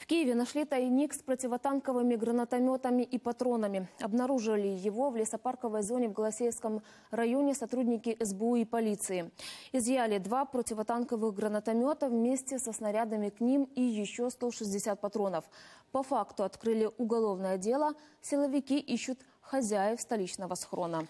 В Киеве нашли тайник с противотанковыми гранатометами и патронами. Обнаружили его в лесопарковой зоне в Голосеевском районе сотрудники СБУ и полиции. Изъяли два противотанковых гранатомета вместе со снарядами к ним и еще 160 патронов. По факту открыли уголовное дело. Силовики ищут хозяев столичного схрона.